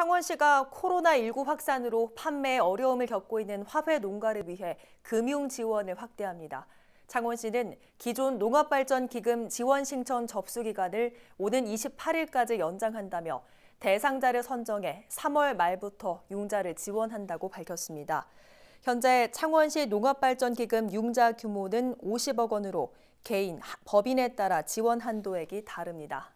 창원시가 코로나19 확산으로 판매 어려움을 겪고 있는 화훼 농가를 위해 금융 지원을 확대합니다. 창원시는 기존 농업발전기금 지원 신청 접수 기간을 오는 28일까지 연장한다며 대상자를 선정해 3월 말부터 융자를 지원한다고 밝혔습니다. 현재 창원시 농업발전기금 융자 규모는 50억 원으로 개인, 법인에 따라 지원 한도액이 다릅니다.